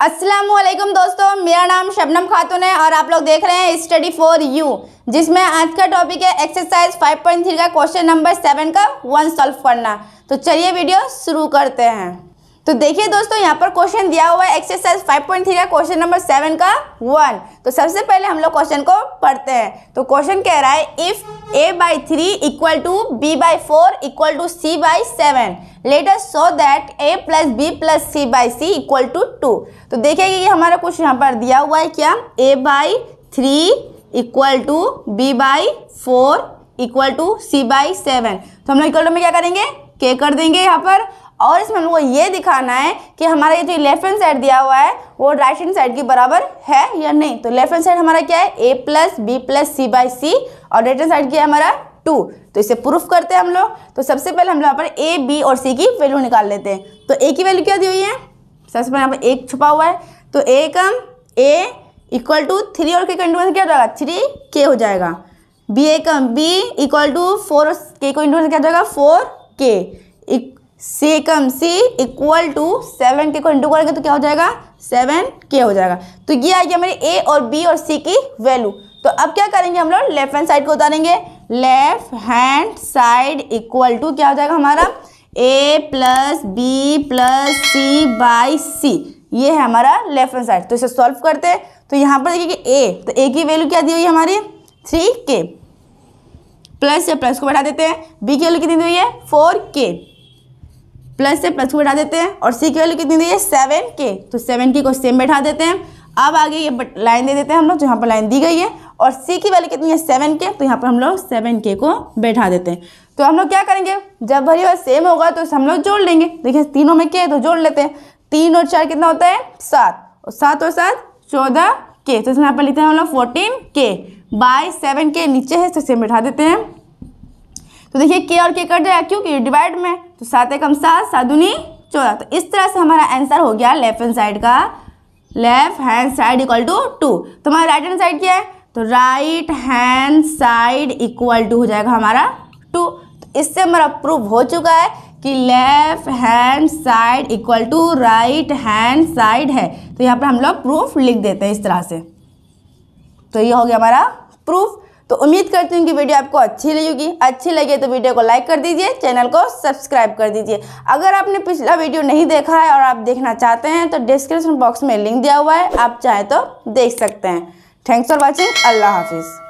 असलम दोस्तों मेरा नाम शबनम खातून है और आप लोग देख रहे हैं स्टडी फॉर यू जिसमें आज का टॉपिक है एक्सरसाइज 5.3 का क्वेश्चन नंबर सेवन का वन सॉल्व करना तो चलिए वीडियो शुरू करते हैं तो देखिए दोस्तों यहाँ पर क्वेश्चन दिया हुआ है एक्सरसाइज 5.3 का क्वेश्चन नंबर सेवन का वन तो सबसे पहले हम लोग क्वेश्चन को पढ़ते हैं तो क्वेश्चन कह रहा है if A by three equal to B by four equal to C by seven later so that A plus B plus C by C equal to two तो देखिए कि हमारा कुछ यहाँ पर दिया हुआ है क्या A by three equal to B by four equal to C by seven तो हम लोग इक्वल टू में क्या करेंगे के कर देंगे यहाँ पर और इसमें हमको ये दिखाना है कि हमारा ये जो लेफ्ट हैंड साइड दिया हुआ है वो राइट हैंड साइड के बराबर है या नहीं तो लेफ्ट हैंड साइड हमारा क्या है A plus B plus C by C और राइट हैंड साइड क्या है हमारा टू तो इसे प्रूफ करते हैं हम लोग तो सबसे पहले हम लोग यहाँ पर ए बी और सी की वैल्यू निकाल लेते हैं तो ए की वैल्यू क्या दी हुई है सबसे पहले यहाँ पर एक छुपा हुआ है तो A comma A equal to three और के कंटूमेंस क्या हो जाएगा थ्री के हो जाएगा B A comma B equal to four K को इंटूमेंस क्या हो जाएगा फोर के सेकम C equal to seven K को इंटू करेंगे तो क्या हो जाएगा सेवन के हो जाएगा तो ये आ गया हमारे ए और बी और सी की वैल्यू तो अब क्या करेंगे हम लोग लेफ्ट हैंड साइड को उतारेंगे left hand side equal to क्या हो जाएगा हमारा A plus B plus C by C ये है हमारा लेफ्ट हैंड साइड तो इसे सॉल्व करते हैं तो यहाँ पर देखिए कि ए तो ए की वैल्यू क्या दी हुई है हमारी थ्री के प्लस या प्लस को बढ़ा देते हैं बी की वैल्यू कितनी दी हुई है फोर के प्लस से प्लस को बैठा देते हैं और सी की वैल्यू कितनी दी है सेवन के तो सेवन के को सेम बैठा देते हैं अब आगे ये लाइन दे देते हैं हम लोग जहाँ पर लाइन दी गई है और सी की वैल्यू कितनी है सेवन के तो यहाँ पर हम लोग सेवन के को बैठा देते हैं तो हम लोग क्या करेंगे जब भरी वह सेम होगा तो हम लोग जोड़ लेंगे देखिए तीनों में के तो जोड़ लेते हैं तीन और चार कितना होता है सात और सात और सात चौदह के तो इसमें यहाँ पर लिखते हैं हम लोग फोर्टीन के बाई सेवन के नीचे है तो सेम बैठा देते हैं तो देखिए के और के कट जाएगा क्योंकि डिवाइड में तो सात एकम सात सात दूनी चौदह तो इस तरह से हमारा आंसर हो गया लेफ्ट हैंड साइड का left hand side equal to two तो हमारा राइट हैंड साइड क्या है तो right hand side equal to हो जाएगा हमारा टू तो इससे हमारा प्रूव हो चुका है कि left hand side equal to right hand side है तो यहाँ पर हम लोग प्रूफ लिख देते हैं इस तरह से तो ये हो गया हमारा प्रूफ तो उम्मीद करती हूँ कि वीडियो आपको अच्छी लगेगी अच्छी लगे तो वीडियो को लाइक कर दीजिए चैनल को सब्सक्राइब कर दीजिए अगर आपने पिछला वीडियो नहीं देखा है और आप देखना चाहते हैं तो डिस्क्रिप्शन बॉक्स में लिंक दिया हुआ है आप चाहें तो देख सकते हैं थैंक्स फॉर वॉचिंग अल्लाह हाफिज़